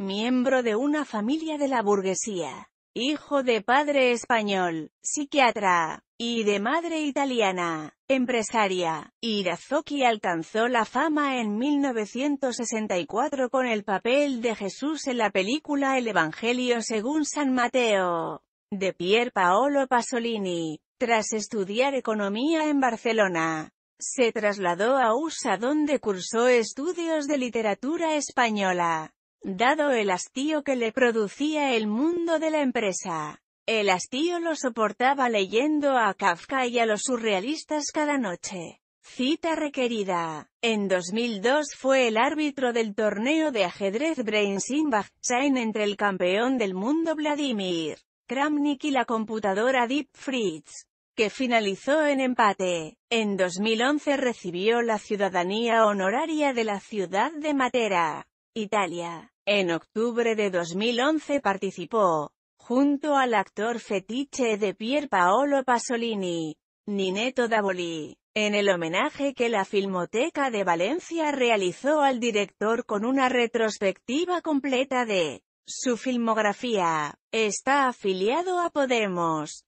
miembro de una familia de la burguesía, hijo de padre español, psiquiatra, y de madre italiana, empresaria. Irazoki alcanzó la fama en 1964 con el papel de Jesús en la película El Evangelio según San Mateo, de Pier Paolo Pasolini. Tras estudiar economía en Barcelona, se trasladó a USA donde cursó estudios de literatura española. Dado el hastío que le producía el mundo de la empresa, el hastío lo soportaba leyendo a Kafka y a los surrealistas cada noche. Cita requerida. En 2002 fue el árbitro del torneo de ajedrez Simbach, Sain entre el campeón del mundo Vladimir Kramnik y la computadora Deep Fritz, que finalizó en empate. En 2011 recibió la ciudadanía honoraria de la ciudad de Matera. Italia. En octubre de 2011 participó, junto al actor fetiche de Pier Paolo Pasolini, Nineto Davoli, en el homenaje que la Filmoteca de Valencia realizó al director con una retrospectiva completa de su filmografía. Está afiliado a Podemos.